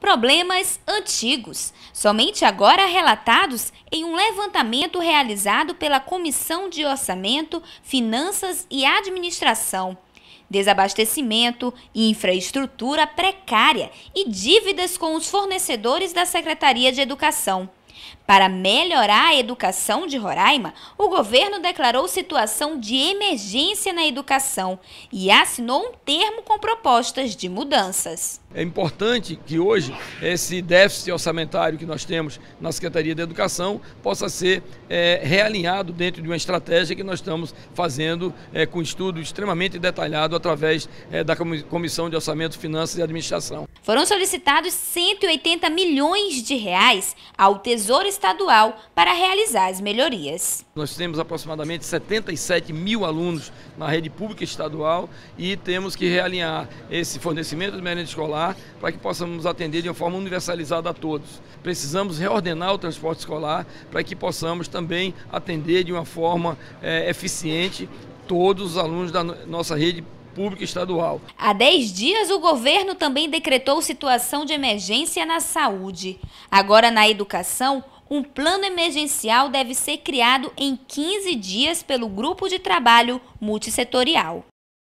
problemas antigos, somente agora relatados em um levantamento realizado pela Comissão de Orçamento, Finanças e Administração. Desabastecimento, infraestrutura precária e dívidas com os fornecedores da Secretaria de Educação. Para melhorar a educação de Roraima, o governo declarou situação de emergência na educação e assinou um termo com propostas de mudanças. É importante que hoje esse déficit orçamentário que nós temos na Secretaria da Educação possa ser é, realinhado dentro de uma estratégia que nós estamos fazendo é, com estudo extremamente detalhado através é, da Comissão de Orçamento, Finanças e Administração. Foram solicitados 180 milhões de reais ao Tesouro Estadual para realizar as melhorias. Nós temos aproximadamente 77 mil alunos na rede pública estadual e temos que realinhar esse fornecimento de merenda escolar para que possamos atender de uma forma universalizada a todos. Precisamos reordenar o transporte escolar para que possamos também atender de uma forma é, eficiente todos os alunos da nossa rede pública estadual. Há 10 dias, o governo também decretou situação de emergência na saúde. Agora, na educação, um plano emergencial deve ser criado em 15 dias pelo grupo de trabalho multissetorial.